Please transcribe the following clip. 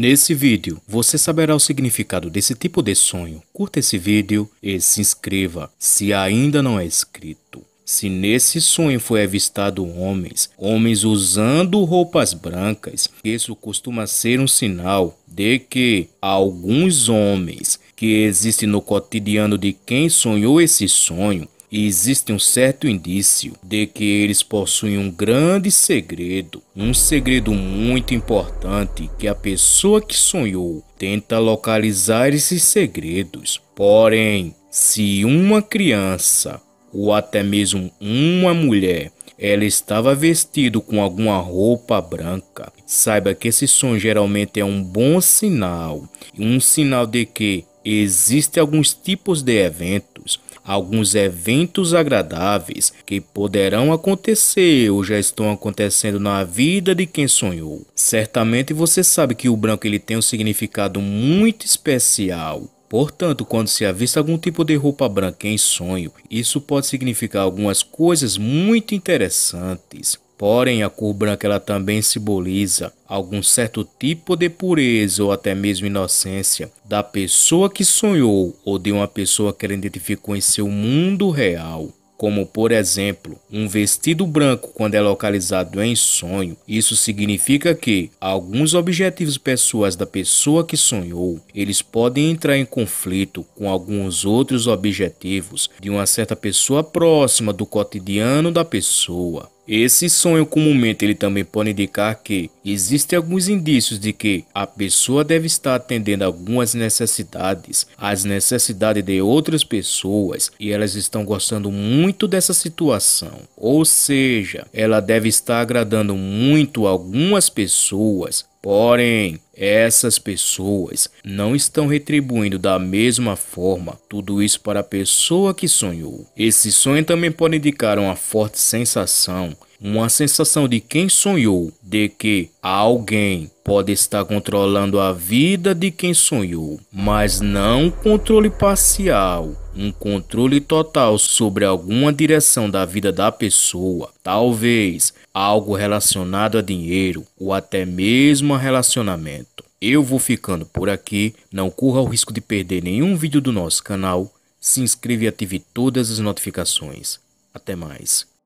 Nesse vídeo, você saberá o significado desse tipo de sonho. Curta esse vídeo e se inscreva se ainda não é inscrito. Se nesse sonho foi avistado homens, homens usando roupas brancas, isso costuma ser um sinal de que alguns homens que existem no cotidiano de quem sonhou esse sonho e existe um certo indício de que eles possuem um grande segredo, um segredo muito importante que a pessoa que sonhou tenta localizar esses segredos. Porém, se uma criança ou até mesmo uma mulher ela estava vestido com alguma roupa branca. Saiba que esse som geralmente é um bom sinal, um sinal de que existem alguns tipos de evento alguns eventos agradáveis que poderão acontecer ou já estão acontecendo na vida de quem sonhou. Certamente você sabe que o branco ele tem um significado muito especial. Portanto, quando se avista algum tipo de roupa branca em sonho, isso pode significar algumas coisas muito interessantes. Porém, a cor branca ela também simboliza algum certo tipo de pureza ou até mesmo inocência da pessoa que sonhou ou de uma pessoa que ela identificou em seu mundo real como por exemplo, um vestido branco quando é localizado em sonho. Isso significa que alguns objetivos pessoais da pessoa que sonhou, eles podem entrar em conflito com alguns outros objetivos de uma certa pessoa próxima do cotidiano da pessoa. Esse sonho comumente ele também pode indicar que existem alguns indícios de que a pessoa deve estar atendendo algumas necessidades, as necessidades de outras pessoas e elas estão gostando muito dessa situação. Ou seja, ela deve estar agradando muito algumas pessoas Porém, essas pessoas não estão retribuindo da mesma forma tudo isso para a pessoa que sonhou. Esse sonho também pode indicar uma forte sensação, uma sensação de quem sonhou, de que alguém pode estar controlando a vida de quem sonhou, mas não controle parcial um controle total sobre alguma direção da vida da pessoa, talvez algo relacionado a dinheiro ou até mesmo a relacionamento. Eu vou ficando por aqui, não corra o risco de perder nenhum vídeo do nosso canal, se inscreva e ative todas as notificações. Até mais.